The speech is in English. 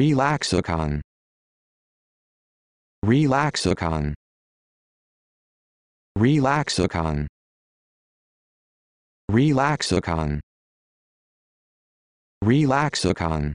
Relaxicon. Relaxicon. Relaxicon. Relaxicon. Relaxicon.